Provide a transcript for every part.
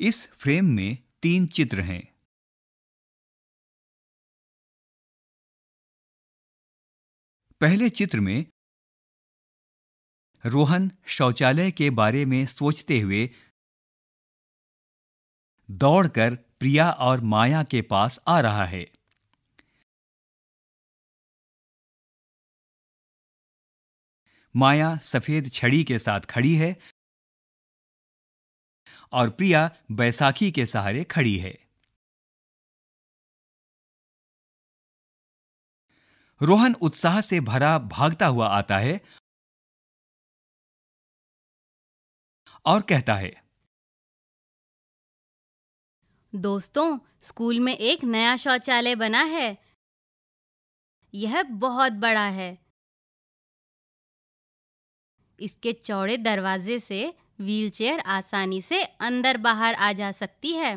इस फ्रेम में तीन चित्र हैं पहले चित्र में रोहन शौचालय के बारे में सोचते हुए दौड़कर प्रिया और माया के पास आ रहा है माया सफेद छड़ी के साथ खड़ी है और प्रिया बैसाखी के सहारे खड़ी है रोहन उत्साह से भरा भागता हुआ आता है और कहता है दोस्तों स्कूल में एक नया शौचालय बना है यह बहुत बड़ा है इसके चौड़े दरवाजे से व्हीलचेयर आसानी से अंदर बाहर आ जा सकती है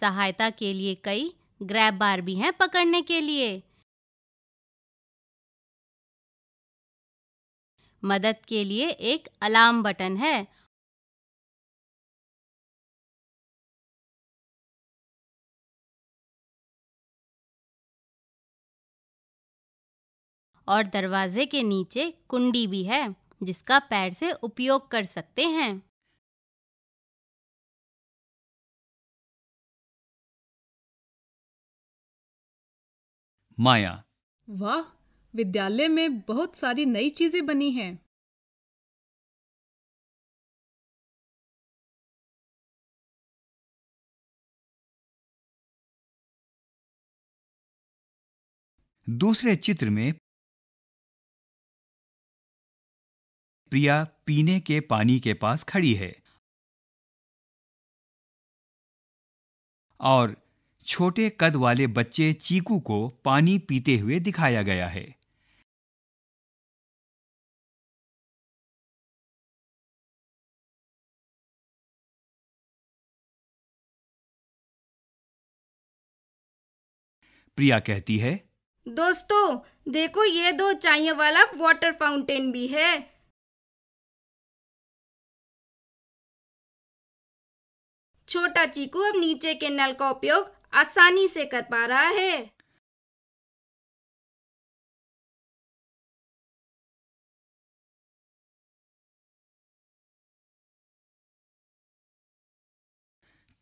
सहायता के लिए कई ग्रैब बार भी हैं पकड़ने के लिए मदद के लिए एक अलार्म बटन है और दरवाजे के नीचे कुंडी भी है जिसका पैर से उपयोग कर सकते हैं माया वाह विद्यालय में बहुत सारी नई चीजें बनी हैं दूसरे चित्र में प्रिया पीने के पानी के पास खड़ी है और छोटे कद वाले बच्चे चीकू को पानी पीते हुए दिखाया गया है प्रिया कहती है दोस्तों देखो ये दो चाय वाला वाटर फाउंटेन भी है छोटा चीकू अब नीचे के नल का उपयोग आसानी से कर पा रहा है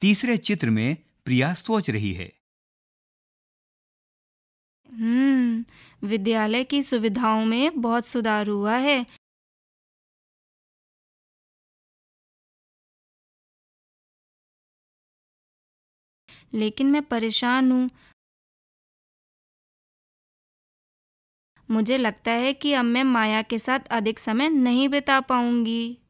तीसरे चित्र में प्रिया सोच रही है हम्म विद्यालय की सुविधाओं में बहुत सुधार हुआ है लेकिन मैं परेशान हूँ मुझे लगता है कि अब मैं माया के साथ अधिक समय नहीं बिता पाऊंगी